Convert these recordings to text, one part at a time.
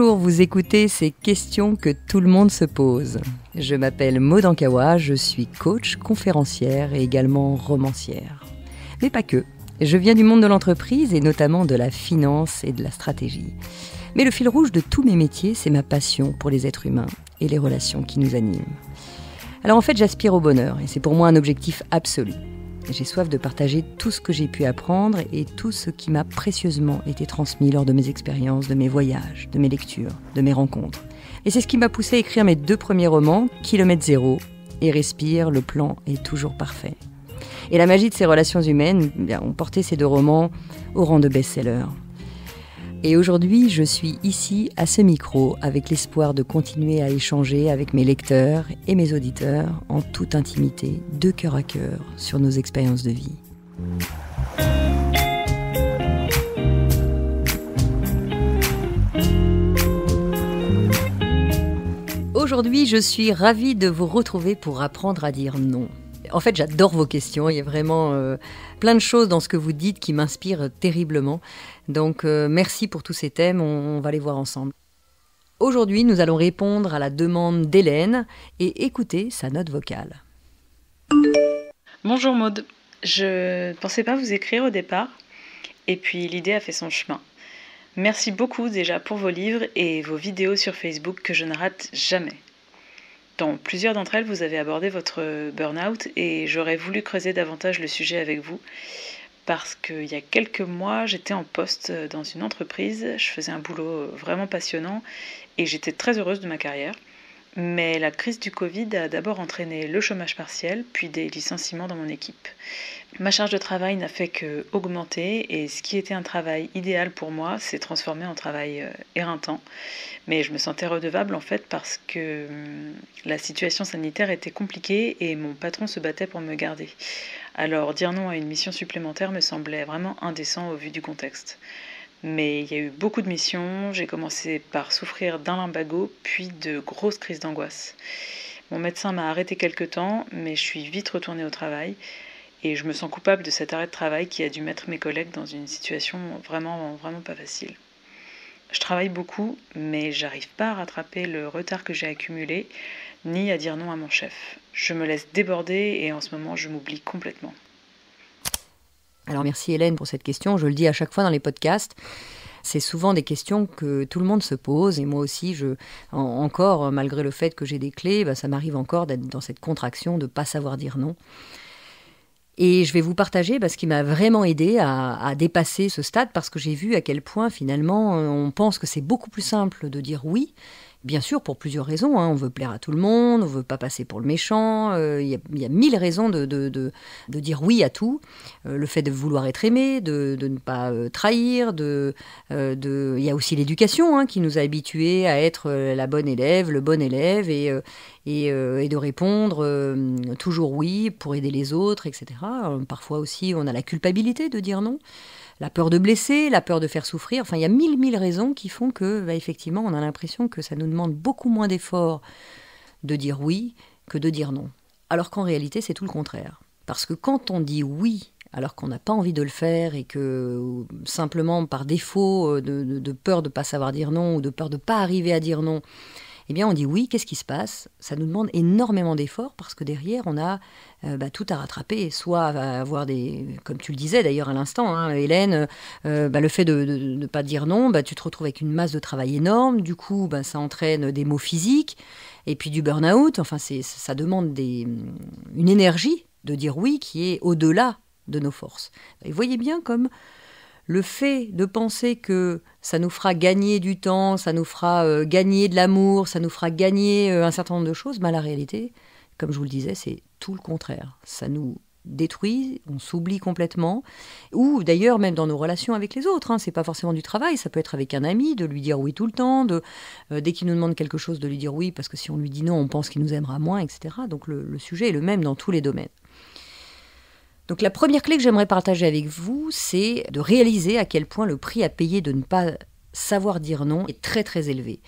vous écoutez ces questions que tout le monde se pose. Je m'appelle Maud je suis coach, conférencière et également romancière. Mais pas que. Je viens du monde de l'entreprise et notamment de la finance et de la stratégie. Mais le fil rouge de tous mes métiers, c'est ma passion pour les êtres humains et les relations qui nous animent. Alors en fait, j'aspire au bonheur et c'est pour moi un objectif absolu. J'ai soif de partager tout ce que j'ai pu apprendre et tout ce qui m'a précieusement été transmis lors de mes expériences, de mes voyages, de mes lectures, de mes rencontres. Et c'est ce qui m'a poussé à écrire mes deux premiers romans, Kilomètre Zéro et Respire, Le plan est toujours parfait. Et la magie de ces relations humaines eh ont porté ces deux romans au rang de best sellers et aujourd'hui, je suis ici à ce micro avec l'espoir de continuer à échanger avec mes lecteurs et mes auditeurs en toute intimité, de cœur à cœur, sur nos expériences de vie. Aujourd'hui, je suis ravie de vous retrouver pour apprendre à dire non. En fait, j'adore vos questions. Il y a vraiment euh, plein de choses dans ce que vous dites qui m'inspirent terriblement. Donc, euh, merci pour tous ces thèmes. On, va les voir ensemble. Aujourd'hui, nous allons répondre à la demande d'Hélène et écouter sa note vocale. Bonjour Maude. Je ne pensais pas vous écrire au départ. Et puis, l'idée a fait son chemin. Merci beaucoup déjà pour vos livres et vos vidéos sur Facebook que je ne rate jamais. Dans plusieurs d'entre elles, vous avez abordé votre burn-out et j'aurais voulu creuser davantage le sujet avec vous parce qu'il y a quelques mois, j'étais en poste dans une entreprise, je faisais un boulot vraiment passionnant et j'étais très heureuse de ma carrière. Mais la crise du Covid a d'abord entraîné le chômage partiel, puis des licenciements dans mon équipe. Ma charge de travail n'a fait que augmenter et ce qui était un travail idéal pour moi s'est transformé en travail euh, éreintant. Mais je me sentais redevable en fait parce que hum, la situation sanitaire était compliquée et mon patron se battait pour me garder. Alors dire non à une mission supplémentaire me semblait vraiment indécent au vu du contexte. Mais il y a eu beaucoup de missions. J'ai commencé par souffrir d'un lumbago, puis de grosses crises d'angoisse. Mon médecin m'a arrêté quelque temps, mais je suis vite retournée au travail. Et je me sens coupable de cet arrêt de travail qui a dû mettre mes collègues dans une situation vraiment, vraiment pas facile. Je travaille beaucoup, mais j'arrive pas à rattraper le retard que j'ai accumulé, ni à dire non à mon chef. Je me laisse déborder et en ce moment je m'oublie complètement. Alors merci Hélène pour cette question, je le dis à chaque fois dans les podcasts. C'est souvent des questions que tout le monde se pose et moi aussi, je, encore, malgré le fait que j'ai des clés, bah, ça m'arrive encore d'être dans cette contraction de ne pas savoir dire non. Et je vais vous partager parce bah, ce qui m'a vraiment aidé à, dépasser ce stade parce que j'ai vu à quel point finalement euh, on pense que c'est beaucoup plus simple de dire oui Bien sûr, pour plusieurs raisons. Hein. On veut plaire à tout le monde, on veut pas passer pour le méchant. Euh, il y, a mille raisons de, de, de, de dire oui à tout. Euh, le fait de vouloir être aimé, de, ne pas euh, trahir. De, Il y a aussi l'éducation hein, qui nous a habitués à être la bonne élève, le bon élève et, et, de répondre toujours oui pour aider les autres, etc. Parfois aussi, on a la culpabilité de dire non la peur de blesser, la peur de faire souffrir. Enfin, il y a mille, mille raisons qui font que, bah, effectivement, on a l'impression que ça nous demande beaucoup moins d'efforts de dire oui que de dire non. Alors qu'en réalité, c'est tout le contraire. Parce que quand on dit oui alors qu'on n'a pas envie de le faire et que euh, simplement par défaut euh, de, de peur de ne pas savoir dire non ou de peur de ne pas arriver à dire non, eh bien on dit oui, qu'est-ce qui se passe Ça nous demande énormément d'efforts parce que derrière on a euh, bah, tout à rattraper, soit euh, avoir des, comme tu le disais d'ailleurs à l'instant, hein, Hélène, euh, bah, le fait de ne pas dire non, bah, tu te retrouves avec une masse de travail énorme, du coup bah, ça entraîne des maux physiques et puis du burn-out, enfin ça demande des, une énergie de dire oui qui est au-delà de nos forces. Et voyez bien comme le fait de penser que ça nous fera gagner du temps, ça nous fera euh, gagner de l'amour, ça nous fera gagner euh, un certain nombre de choses, bah, la réalité, comme je vous le disais, c'est tout le contraire. Ça nous détruit, on s'oublie complètement, ou d'ailleurs même dans nos relations avec les autres. ce hein, c'est pas forcément du travail, ça peut être avec un ami, de lui dire oui tout le temps, euh, dès qu'il nous demande quelque chose, de lui dire oui parce que si on lui dit non, on pense qu'il nous aimera moins, etc. Donc le sujet est le même dans tous les domaines. Donc la première clé que j'aimerais partager avec vous, c'est de réaliser à quel point le prix à payer de ne pas savoir dire non est très très élevé.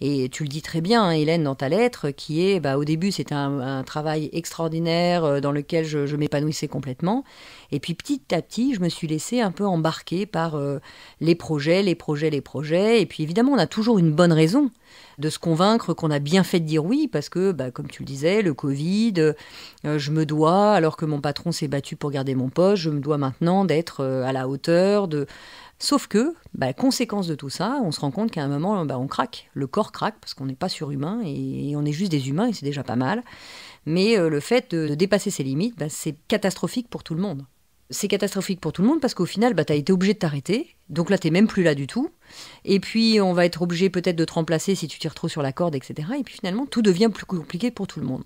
Et tu le dis très bien, hein, Hélène, dans ta lettre, qui est, bah, au début, c'était un, travail extraordinaire euh, dans lequel je, m'épanouissais complètement. Et puis petit à petit, je me suis laissée un peu embarquer par euh, les projets, les projets, les projets. Et puis évidemment, on a toujours une bonne raison de se convaincre qu'on a bien fait de dire oui, parce que, bah, comme tu le disais, le Covid, euh, je me dois, alors que mon patron s'est battu pour garder mon poste, je me dois maintenant d'être à la hauteur, de, Sauf que, bah, conséquence de tout ça, on se rend compte qu'à un moment, bah, on craque. Le corps craque parce qu'on n'est pas surhumain et, on est juste des humains et c'est déjà pas mal. Mais euh, le fait de, dépasser ses limites, bah, c'est catastrophique pour tout le monde. C'est catastrophique pour tout le monde parce qu'au final, bah, tu as été obligé de t'arrêter. Donc là, tu même plus là du tout. Et puis, on va être obligé peut-être de te remplacer si tu tires trop sur la corde, etc. Et puis finalement, tout devient plus compliqué pour tout le monde.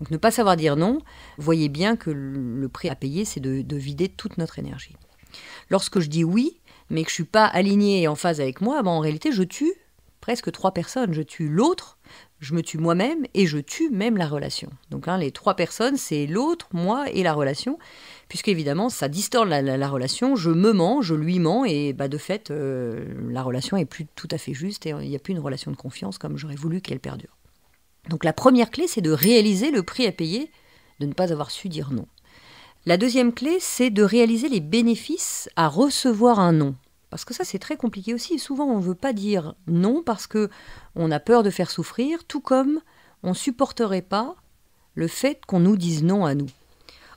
Donc ne pas savoir dire non, voyez bien que le prix à payer, c'est de vider toute notre énergie. Lorsque je dis oui, mais que je suis pas aligné et en phase avec moi, ben en réalité, je tue presque trois personnes. Je tue l'autre, je me tue moi-même et je tue même la relation. Donc hein, les trois personnes, c'est l'autre, moi et la relation, puisque évidemment ça distord la, relation, je me mens, je lui mens, et bah, de fait euh, la relation est plus tout à fait juste et il n'y a plus une relation de confiance comme j'aurais voulu qu'elle perdure. Donc la première clé, c'est de réaliser le prix à payer de ne pas avoir su dire non. La deuxième clé, c'est de réaliser les bénéfices à recevoir un non. Parce que ça, c'est très compliqué aussi. souvent, on ne veut pas dire non parce que on a peur de faire souffrir, tout comme on ne supporterait pas le fait qu'on nous dise non à nous.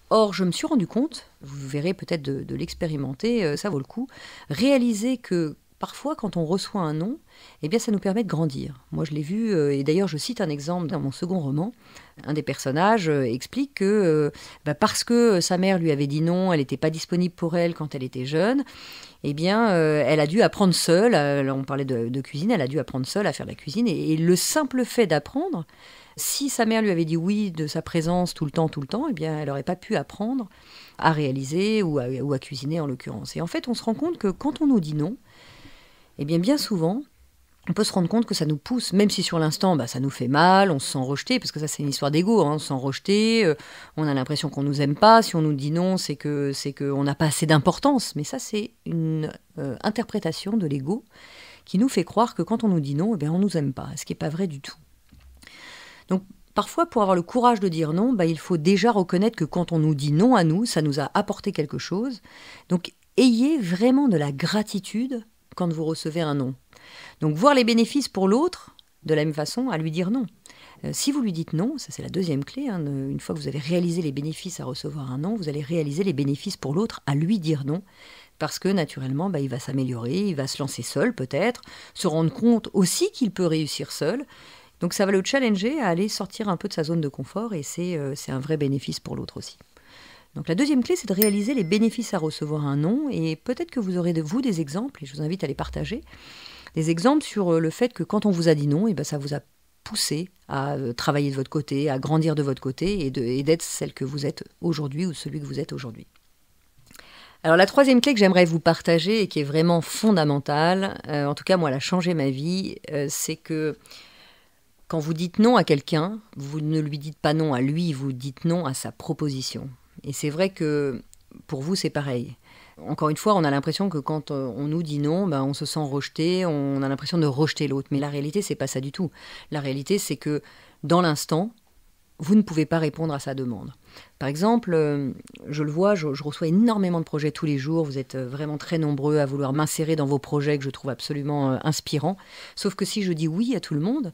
Or, je me suis rendu compte, vous verrez peut-être de l'expérimenter, euh, ça vaut le coup, réaliser que Parfois, quand on reçoit un nom, eh bien, ça nous permet de grandir. Moi, je l'ai vu, euh, et d'ailleurs, je cite un exemple dans mon second roman. Un des personnages euh, explique que euh, bah, parce que sa mère lui avait dit non, elle n'était pas disponible pour elle quand elle était jeune, eh bien, elle a dû apprendre seule. on parlait de, cuisine, elle a dû apprendre seule à faire la cuisine. Et, le simple fait d'apprendre, si sa mère lui avait dit oui de sa présence tout le temps, tout le temps, eh bien, elle n'aurait pas pu apprendre à réaliser ou à cuisiner en l'occurrence. Et en fait, on se rend compte que quand on nous dit non, et eh bien bien souvent, on peut se rendre compte que ça nous pousse, même si sur l'instant, bah, ça nous fait mal, on se sent rejeté, parce que ça c'est une histoire d'ego, hein, on se sent rejeté, euh, on a l'impression qu'on nous aime pas, si on nous dit non, c'est que c'est qu'on n'a pas assez d'importance. Mais ça c'est une euh, interprétation de l'ego qui nous fait croire que quand on nous dit non, eh ne on nous aime pas, ce qui n'est pas vrai du tout. Donc parfois, pour avoir le courage de dire non, bah, il faut déjà reconnaître que quand on nous dit non à nous, ça nous a apporté quelque chose. Donc ayez vraiment de la gratitude quand vous recevez un non. Donc voir les bénéfices pour l'autre, de la même façon, à lui dire non. Euh, si vous lui dites non, ça c'est la deuxième clé, hein, une fois que vous avez réalisé les bénéfices à recevoir un non, vous allez réaliser les bénéfices pour l'autre à lui dire non, parce que naturellement, bah, il va s'améliorer, il va se lancer seul peut-être, se rendre compte aussi qu'il peut réussir seul. Donc ça va le challenger à aller sortir un peu de sa zone de confort et c'est euh, un vrai bénéfice pour l'autre aussi. Donc la deuxième clé, c'est de réaliser les bénéfices à recevoir un nom, et peut-être que vous aurez de vous des exemples, et je vous invite à les partager, des exemples sur euh, le fait que quand on vous a dit non, et eh ben, ça vous a poussé à euh, travailler de votre côté, à grandir de votre côté, et d'être celle que vous êtes aujourd'hui ou celui que vous êtes aujourd'hui. Alors la troisième clé que j'aimerais vous partager et qui est vraiment fondamentale, euh, en tout cas moi elle a changé ma vie, c'est que quand vous dites non à quelqu'un, vous ne lui dites pas non à lui, vous dites non à sa proposition. Et c'est vrai que pour vous, c'est pareil. Encore une fois, on a l'impression que quand euh, on nous dit non, ben on se sent rejeté, on a l'impression de rejeter l'autre. Mais la réalité, c'est pas ça du tout. La réalité, c'est que dans l'instant, vous ne pouvez pas répondre à sa demande. Par exemple, euh, je le vois, je, reçois énormément de projets tous les jours, vous êtes euh, vraiment très nombreux à vouloir m'insérer dans vos projets que je trouve absolument euh, inspirants. Sauf que si je dis oui à tout le monde,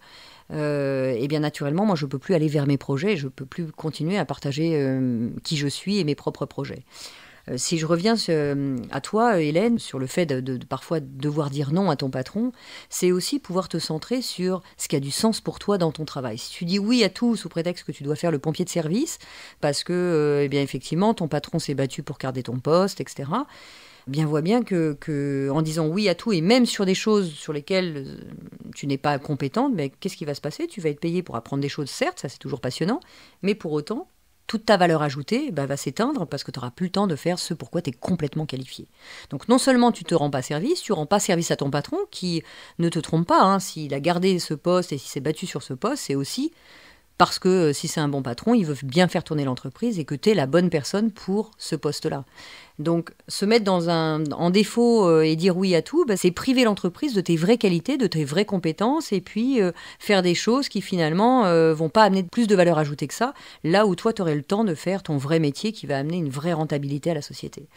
et eh bien naturellement, moi, je ne peux plus aller vers mes projets, je ne peux plus continuer à partager qui je suis et mes propres projets. Euh, si je reviens euh, à toi, Hélène, sur le fait de, parfois devoir dire non à ton patron, c'est aussi pouvoir te centrer sur ce qui a du sens pour toi dans ton travail. Si tu dis oui à tout sous prétexte que tu dois faire le pompier de service, parce que, euh, eh bien, effectivement, ton patron s'est battu pour garder ton poste, etc. bien vois bien que, que, en disant oui à tout et même sur des choses sur lesquelles tu n'es pas compétente, mais qu'est-ce qui va se passer Tu vas être payé pour apprendre des choses, certes, ça c'est toujours passionnant, mais pour autant, toute ta valeur ajoutée bah, va s'éteindre parce que tu n'auras plus le temps de faire ce pourquoi tu es complètement qualifié. Donc non seulement tu te rends pas service, tu rends pas service à ton patron qui ne te trompe pas. Hein. s'il a gardé ce poste et s'il s'est battu sur ce poste, c'est aussi parce que euh, si c'est un bon patron, il veut bien faire tourner l'entreprise et que tu es la bonne personne pour ce poste-là. Donc se mettre dans un, en défaut euh, et dire oui à tout, bah, c'est priver l'entreprise de tes vraies qualités, de tes vraies compétences et puis euh, faire des choses qui finalement vont pas amener plus de valeur ajoutée que ça, là où toi tu aurais le temps de faire ton vrai métier qui va amener une vraie rentabilité à la société.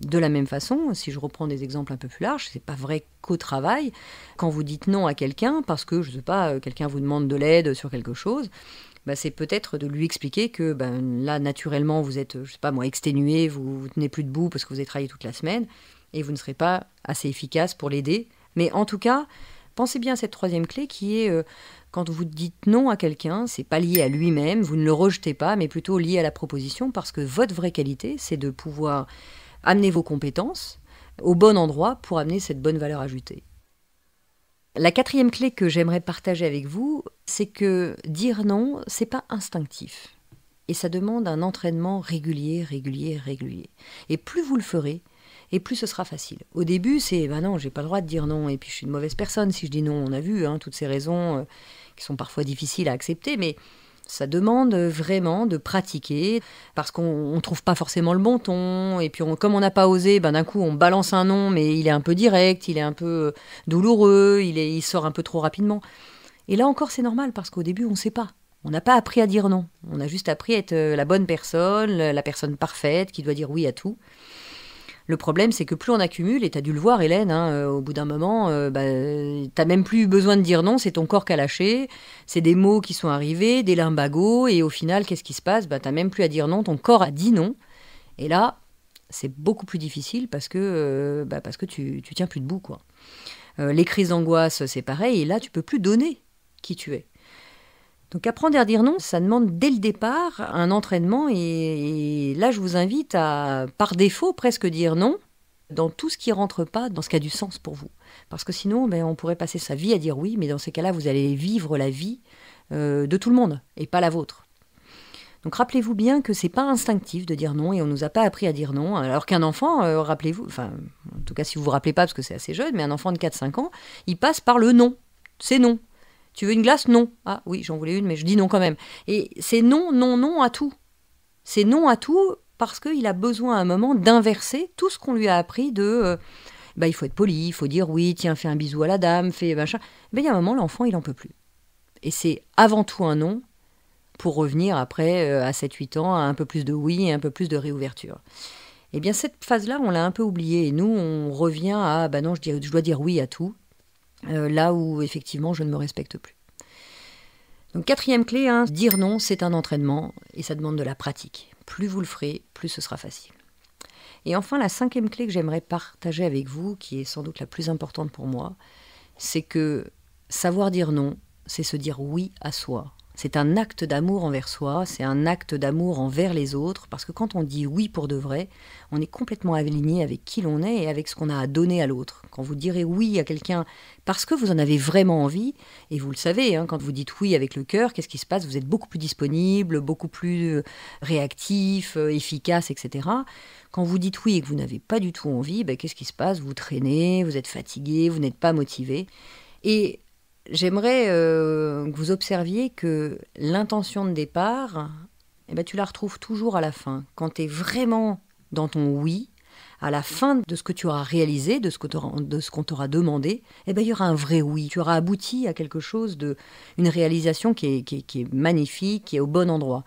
De la même façon, si je reprends des exemples un peu plus larges, c'est pas vrai qu'au travail, quand vous dites non à quelqu'un parce que, je ne sais pas, euh, quelqu'un vous demande de l'aide sur quelque chose, bah, c'est peut-être de lui expliquer que ben, là, naturellement, vous êtes, je sais pas moi, exténué, vous, vous tenez plus debout parce que vous avez travaillé toute la semaine et vous ne serez pas assez efficace pour l'aider. Mais en tout cas, pensez bien à cette troisième clé qui est euh, quand vous dites non à quelqu'un, c'est pas lié à lui-même, vous ne le rejetez pas, mais plutôt lié à la proposition parce que votre vraie qualité, c'est de pouvoir Amenez vos compétences au bon endroit pour amener cette bonne valeur ajoutée. La quatrième clé que j'aimerais partager avec vous, c'est que dire non, c'est pas instinctif. Et ça demande un entraînement régulier, régulier, régulier. Et plus vous le ferez, et plus ce sera facile. Au début, c'est ben non, j'ai pas le droit de dire non, et puis je suis une mauvaise personne si je dis non. On a vu hein, toutes ces raisons euh, qui sont parfois difficiles à accepter, mais ça demande vraiment de pratiquer parce qu'on ne trouve pas forcément le bon ton. Et puis, comme on n'a pas osé, ben d'un coup, on balance un nom, mais il est un peu direct, il est un peu euh, douloureux, il sort un peu trop rapidement. Et là encore, c'est normal parce qu'au début, on ne sait pas. On n'a pas appris à dire non. On a juste appris à être euh, la bonne personne, la personne parfaite qui doit dire oui à tout. Le problème, c'est que plus on accumule, et t'as dû le voir, Hélène, hein, euh, au bout d'un moment, euh, bah, t'as même plus besoin de dire non, c'est ton corps qui a lâché, c'est des mots qui sont arrivés, des limbagos, et au final, qu'est-ce qui se passe bah, T'as même plus à dire non, ton corps a dit non. Et là, c'est beaucoup plus difficile parce que, euh, bah, parce que tu, tu tiens plus debout. quoi. les crises d'angoisse, c'est pareil, et là, tu peux plus donner qui tu es. Donc apprendre à dire non, ça demande dès le départ un entraînement et, là je vous invite à par défaut presque dire non dans tout ce qui rentre pas dans ce qui a du sens pour vous. Parce que sinon ben, on pourrait passer sa vie à dire oui, mais dans ces cas-là vous allez vivre la vie euh, de tout le monde et pas la vôtre. Donc rappelez-vous bien que c'est pas instinctif de dire non et on nous a pas appris à dire non. Alors qu'un enfant, euh, rappelez-vous, enfin en tout cas si vous vous rappelez pas parce que c'est assez jeune, mais un enfant de 4-5 ans, il passe par le non. C'est non. Tu veux une glace Non. Ah oui, j'en voulais une, mais je dis non quand même. Et c'est non, non, non à tout. C'est non à tout parce qu'il a besoin à un moment d'inverser tout ce qu'on lui a appris de. Euh, bah, il faut être poli, il faut dire oui, tiens, fais un bisou à la dame, fais machin. Mais il y a un moment, l'enfant, il n'en peut plus. Et c'est avant tout un non pour revenir après, euh, à 7-8 ans, à un peu plus de oui et un peu plus de réouverture. Eh bien, cette phase-là, on l'a un peu oubliée. Et nous, on revient à, bah non, je dois dire oui à tout. Euh, là où effectivement je ne me respecte plus. Donc quatrième clé, hein, dire non, c'est un entraînement et ça demande de la pratique. Plus vous le ferez, plus ce sera facile. Et enfin, la cinquième clé que j'aimerais partager avec vous, qui est sans doute la plus importante pour moi, c'est que savoir dire non, c'est se dire oui à soi, c'est un acte d'amour envers soi, c'est un acte d'amour envers les autres, parce que quand on dit oui pour de vrai, on est complètement aligné avec qui l'on est et avec ce qu'on a à donner à l'autre. Quand vous direz oui à quelqu'un parce que vous en avez vraiment envie, et vous le savez, hein, quand vous dites oui avec le cœur, qu'est-ce qui se passe Vous êtes beaucoup plus disponible, beaucoup plus euh, réactif, euh, efficace, etc. Quand vous dites oui et que vous n'avez pas du tout envie, ben, qu'est-ce qui se passe Vous traînez, vous êtes fatigué, vous n'êtes pas motivé. Et J'aimerais euh, que vous observiez que l'intention de départ, eh ben, tu la retrouves toujours à la fin. Quand tu es vraiment dans ton oui, à la fin de ce que tu auras réalisé, de ce, qu'on t'aura demandé, eh ben, il y aura un vrai oui. Tu auras abouti à quelque chose, de, une réalisation qui est, qui, magnifique, qui est au bon endroit.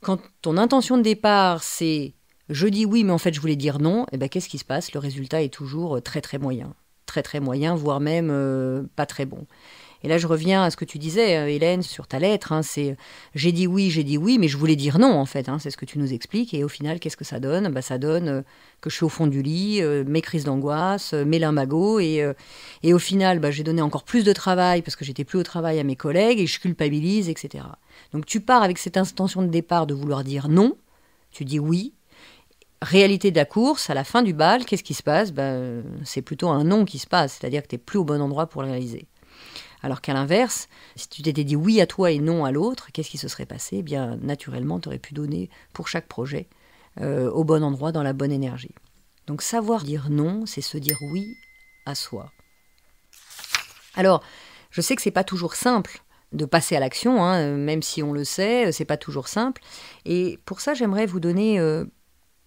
Quand ton intention de départ, c'est je dis oui, mais en fait je voulais dire non, eh ben qu'est-ce qui se passe Le résultat est toujours très très moyen, très très moyen, voire même euh, pas très bon. Et là, je reviens à ce que tu disais, euh, Hélène, sur ta lettre. Hein, c'est euh, j'ai dit oui, j'ai dit oui, mais je voulais dire non, en fait. Hein, c'est ce que tu nous expliques. Et au final, qu'est-ce que ça donne bah, Ça donne euh, que je suis au fond du lit, mes crises d'angoisse, mes limbagos. Et, et au final, bah, j'ai donné encore plus de travail parce que j'étais plus au travail à mes collègues et je culpabilise, etc. Donc tu pars avec cette intention de départ de vouloir dire non. Tu dis oui, réalité de la course, à la fin du bal, qu'est-ce qui se passe bah, C'est plutôt un non qui se passe, c'est-à-dire que tu n'es plus au bon endroit pour le réaliser. Alors qu'à l'inverse, si tu t'étais dit oui à toi et non à l'autre, qu'est-ce qui se serait passé eh bien, naturellement, tu aurais pu donner pour chaque projet euh, au bon endroit, dans la bonne énergie. Donc savoir dire non, c'est se dire oui à soi. Alors, je sais que c'est pas toujours simple de passer à l'action, hein, même si on le sait, euh, c'est pas toujours simple. Et pour ça, j'aimerais vous donner euh,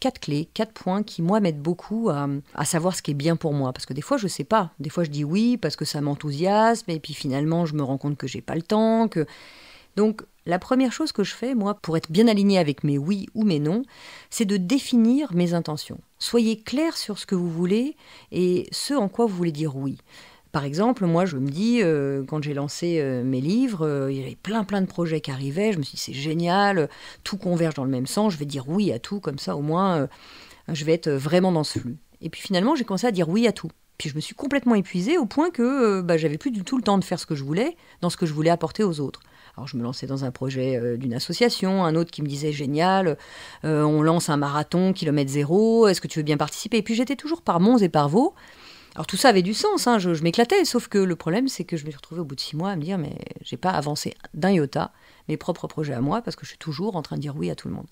quatre clés, quatre points qui, moi, m'aident beaucoup à, savoir ce qui est bien pour moi. Parce que des fois, je ne sais pas. Des fois, je dis oui parce que ça m'enthousiasme, et puis finalement, je me rends compte que j'ai pas le temps. que Donc, la première chose que je fais, moi, pour être bien aligné avec mes oui ou mes non, c'est de définir mes intentions. Soyez clair sur ce que vous voulez et ce en quoi vous voulez dire oui. Par exemple, moi, je me dis, euh, quand j'ai lancé euh, mes livres, euh, il y avait plein, plein de projets qui arrivaient. Je me suis dit, c'est génial, tout converge dans le même sens. Je vais dire oui à tout, comme ça, au moins, je vais être vraiment dans ce flux. Et puis finalement, j'ai commencé à dire oui à tout. Puis je me suis complètement épuisée au point que bah, j'avais plus du tout le temps de faire ce que je voulais, dans ce que je voulais apporter aux autres. Alors je me lançais dans un projet d'une association, un autre qui me disait génial, on lance un marathon, kilomètre zéro, est-ce que tu veux bien participer Et puis j'étais toujours par Mons et par Vaux. Alors tout ça avait du sens, hein, je, m'éclatais, sauf que le problème c'est que je me suis retrouvée au bout de six mois à me dire mais j'ai pas avancé d'un iota mes propres projets à moi parce que je suis toujours en train de dire oui à tout le monde.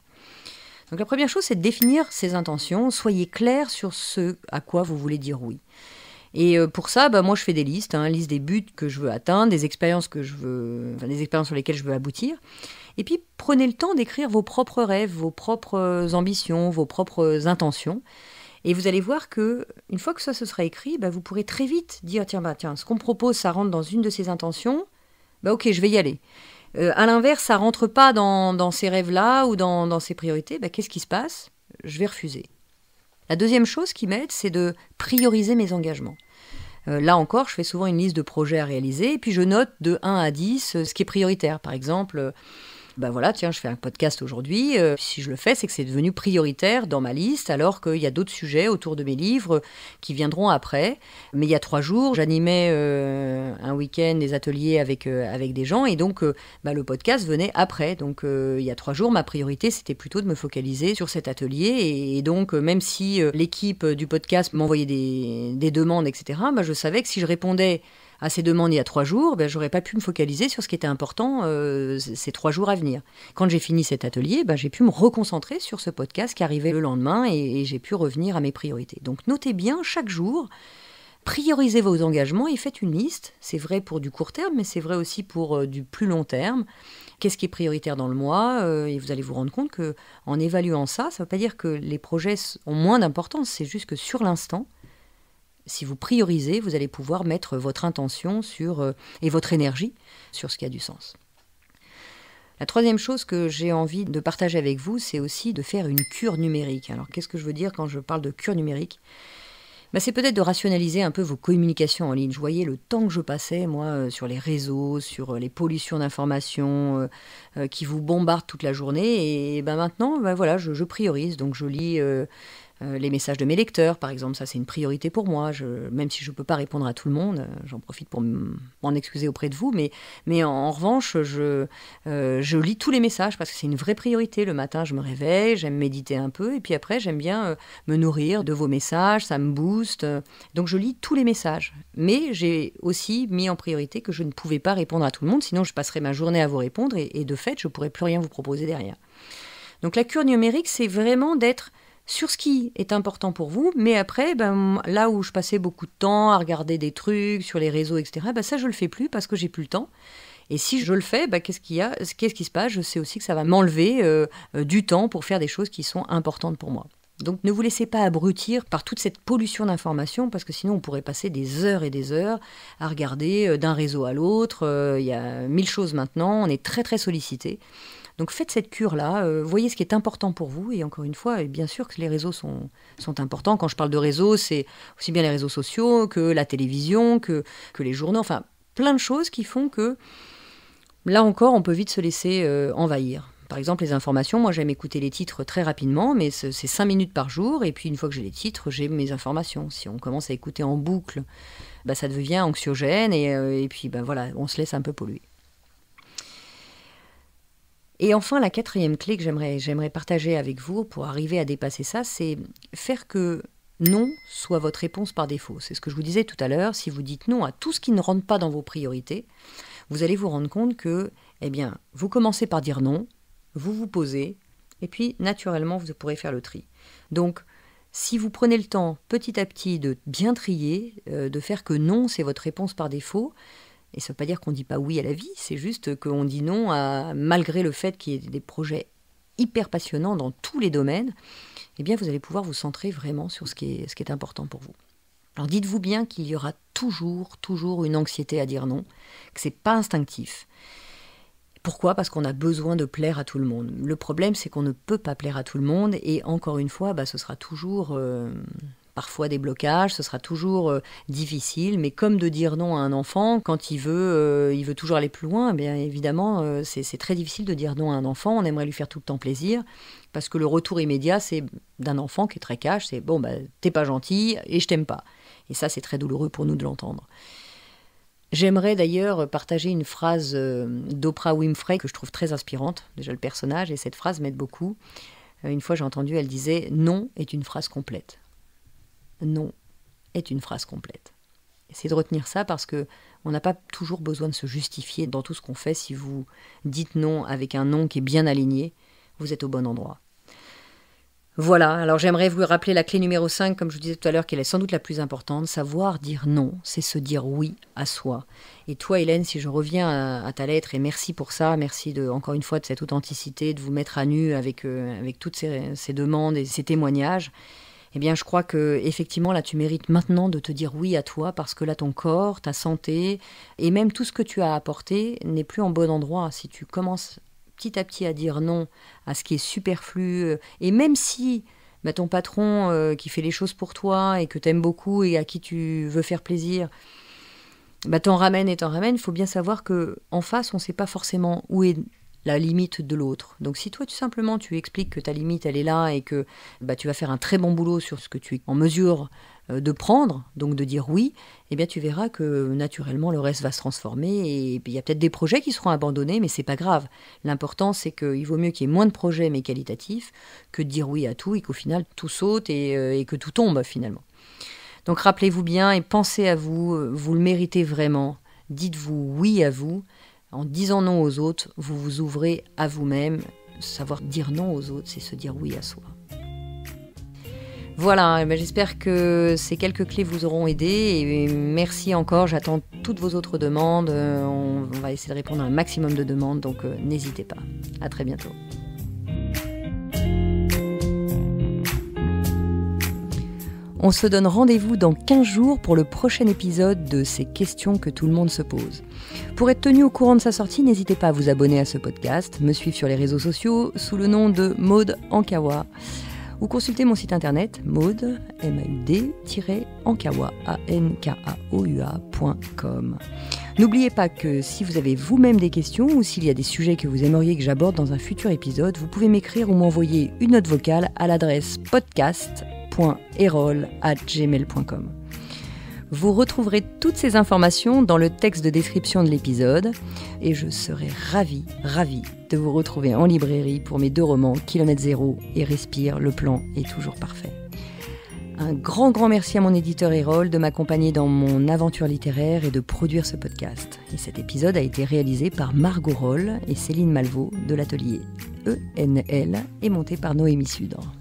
Donc la première chose c'est de définir ses intentions, soyez clair sur ce à quoi vous voulez dire oui. Et euh, pour ça, bah, moi je fais des listes, hein, liste des buts que je veux atteindre, des expériences que je veux, enfin, des expériences sur lesquelles je veux aboutir. Et puis prenez le temps d'écrire vos propres rêves, vos propres ambitions, vos propres intentions. Et vous allez voir que une fois que ça se sera écrit, bah, vous pourrez très vite dire tiens bah tiens, ce qu'on propose, ça rentre dans une de ses intentions. Bah ok, je vais y aller. Euh, à l'inverse, ça rentre pas dans, dans ces rêves-là ou dans, dans ces priorités. Bah, qu'est-ce qui se passe Je vais refuser. La deuxième chose qui m'aide, c'est de prioriser mes engagements. Euh, là encore, je fais souvent une liste de projets à réaliser, et puis je note de 1 à 10 euh, ce qui est prioritaire. Par exemple, bah voilà, tiens, je fais un podcast aujourd'hui. Euh, si je le fais, c'est que c'est devenu prioritaire dans ma liste, alors qu'il y a d'autres sujets autour de mes livres qui viendront après. Mais il y a trois jours, j'animais euh, un week-end des ateliers avec, euh, avec des gens, et donc bah, le podcast venait après. Donc il y a trois jours, ma priorité, c'était plutôt de me focaliser sur cet atelier. Et, donc, même si l'équipe du podcast m'envoyait des, demandes, etc., bah, je savais que si je répondais à ces demandes il y a trois jours, ben, j'aurais pas pu me focaliser sur ce qui était important euh, ces trois jours à venir. Quand j'ai fini cet atelier, ben, j'ai pu me reconcentrer sur ce podcast qui arrivait le lendemain et, j'ai pu revenir à mes priorités. Donc notez bien chaque jour priorisez vos engagements et faites une liste. C'est vrai pour du court terme, mais c'est vrai aussi pour euh, du plus long terme. Qu'est-ce qui est prioritaire dans le mois euh, Et vous allez vous rendre compte que en évaluant ça, ça ne veut pas dire que les projets ont moins d'importance. C'est juste que sur l'instant, si vous priorisez, vous allez pouvoir mettre votre intention sur, euh, et votre énergie sur ce qui a du sens. La troisième chose que j'ai envie de partager avec vous, c'est aussi de faire une cure numérique. Alors qu'est-ce que je veux dire quand je parle de cure numérique bah, C'est peut-être de rationaliser un peu vos communications en ligne. Je voyais le temps que je passais, moi, euh, sur les réseaux, sur euh, les pollutions d'informations qui vous bombardent toute la journée. Et ben, maintenant, ben, voilà, je, priorise. Donc je lis... Euh, les messages de mes lecteurs, par exemple, ça c'est une priorité pour moi. même si je ne peux pas répondre à tout le monde, euh, j'en profite pour m'en excuser auprès de vous, mais, en, revanche, euh, je, lis tous les messages parce que c'est une vraie priorité. Le matin, je me réveille, j'aime méditer un peu, et puis après, j'aime bien me nourrir de vos messages, ça me booste. Donc je lis tous les messages. Mais j'ai aussi mis en priorité que je ne pouvais pas répondre à tout le monde, sinon je passerais ma journée à vous répondre, et, et de fait, je ne pourrais plus rien vous proposer derrière. Donc la cure numérique, c'est vraiment d'être sur ce qui est important pour vous. Mais après, ben, là où je passais beaucoup de temps à regarder des trucs sur les réseaux, etc., ben, ça, je le fais plus parce que j'ai plus le temps. Et si je le fais, ben, qu'est-ce qu'il qui se passe Je sais aussi que ça va m'enlever euh, euh, du temps pour faire des choses qui sont importantes pour moi. Donc ne vous laissez pas abrutir par toute cette pollution d'informations, parce que sinon on pourrait passer des heures et des heures à regarder euh, d'un réseau à l'autre. Il y a mille choses maintenant, on est très très sollicité. Donc faites cette cure-là, euh, voyez ce qui est important pour vous. Et encore une fois, et bien sûr que les réseaux sont, sont importants. Quand je parle de réseaux, c'est aussi bien les réseaux sociaux que la télévision, que, que les journaux, enfin plein de choses qui font que, là encore, on peut vite se laisser euh, envahir. Par exemple, les informations, moi j'aime écouter les titres très rapidement, mais c'est cinq minutes par jour, et puis une fois que j'ai les titres, j'ai mes informations. Si on commence à écouter en boucle, bah, ça devient anxiogène, et, euh, puis ben voilà, on se laisse un peu polluer. Et enfin, la quatrième clé que j'aimerais, partager avec vous pour arriver à dépasser ça, c'est faire que non soit votre réponse par défaut. C'est ce que je vous disais tout à l'heure, si vous dites non à tout ce qui ne rentre pas dans vos priorités, vous allez vous rendre compte que, eh bien, vous commencez par dire non, vous vous posez, et puis naturellement, vous pourrez faire le tri. Donc, si vous prenez le temps petit à petit de bien trier, euh, de faire que non, c'est votre réponse par défaut, et ça ne veut pas dire qu'on ne dit pas oui à la vie, c'est juste qu'on dit non à, malgré le fait qu'il y ait des projets hyper passionnants dans tous les domaines, eh bien vous allez pouvoir vous centrer vraiment sur ce qui est, important pour vous. Alors dites-vous bien qu'il y aura toujours, toujours une anxiété à dire non, que c'est pas instinctif. Pourquoi Parce qu'on a besoin de plaire à tout le monde. Le problème, c'est qu'on ne peut pas plaire à tout le monde, et encore une fois, bah, ce sera toujours euh, parfois des blocages, ce sera toujours euh, difficile, mais comme de dire non à un enfant quand il veut, euh, il veut toujours aller plus loin, eh bien évidemment, euh, c'est très difficile de dire non à un enfant, on aimerait lui faire tout le temps plaisir, parce que le retour immédiat, c'est d'un enfant qui est très cash, c'est bon, bah, t'es pas gentil et je t'aime pas. Et ça, c'est très douloureux pour nous de l'entendre. J'aimerais d'ailleurs partager une phrase d'Oprah Winfrey que je trouve très inspirante. Déjà, le personnage et cette phrase m'aide beaucoup. Une fois, j'ai entendu, elle disait Non est une phrase complète non est une phrase complète. Essayez de retenir ça parce que on n'a pas toujours besoin de se justifier dans tout ce qu'on fait. Si vous dites non avec un non » qui est bien aligné, vous êtes au bon endroit. Voilà, alors j'aimerais vous rappeler la clé numéro 5, comme je vous disais tout à l'heure, qu'elle est sans doute la plus importante. Savoir dire non, c'est se dire oui à soi. Et toi, Hélène, si je reviens à, ta lettre, et merci pour ça, merci de, encore une fois de cette authenticité, de vous mettre à nu avec, euh, avec toutes ces demandes et ces témoignages eh bien, je crois que effectivement, là, tu mérites maintenant de te dire oui à toi parce que là, ton corps, ta santé et même tout ce que tu as apporté n'est plus en bon endroit. Si tu commences petit à petit à dire non à ce qui est superflu, euh, et même si bah, ton patron euh, qui fait les choses pour toi et que t'aimes beaucoup et à qui tu veux faire plaisir, bah, t'en ramène et t'en ramène, il faut bien savoir que en face, on ne sait pas forcément où est la limite de l'autre. Donc si toi tu simplement tu expliques que ta limite elle est là et que bah, tu vas faire un très bon boulot sur ce que tu es en mesure euh, de prendre, donc de dire oui, eh bien tu verras que naturellement le reste va se transformer et il y a peut-être des projets qui seront abandonnés, mais c'est pas grave. L'important c'est qu'il vaut mieux qu'il y ait moins de projets mais qualitatifs que de dire oui à tout et qu'au final tout saute et euh, que tout tombe finalement. Donc rappelez-vous bien et pensez à vous, euh, vous le méritez vraiment. Dites-vous oui à vous en disant non aux autres, vous vous ouvrez à vous-même. Savoir dire non aux autres, c'est se dire oui à soi. Voilà, eh ben, j'espère que ces quelques clés vous auront aidé merci encore, j'attends toutes vos autres demandes, euh, on va essayer de répondre à un maximum de demandes, donc euh, n'hésitez pas. À très bientôt. On se donne rendez-vous dans 15 jours pour le prochain épisode de ces questions que tout le monde se pose. Pour être tenu au courant de sa sortie, n'hésitez pas à vous abonner à ce podcast, me suivre sur les réseaux sociaux sous le nom de Maude Ankawa ou consulter mon site internet maude ankawa.com. N'oubliez pas que si vous avez vous-même des questions ou s'il y a des sujets que vous aimeriez que j'aborde dans un futur épisode, vous pouvez m'écrire ou m'envoyer une note vocale à l'adresse podcast vous retrouverez toutes ces informations dans le texte de description de l'épisode et je serai ravie, ravie de vous retrouver en librairie pour mes deux romans Kilomètre Zéro et Respire, le plan est toujours parfait. Un grand, grand merci à mon éditeur Erol de m'accompagner dans mon aventure littéraire et de produire ce podcast. Et cet épisode a été réalisé par Margot Roll et Céline Malvaux de l'atelier ENL et monté par Noémie Sudor.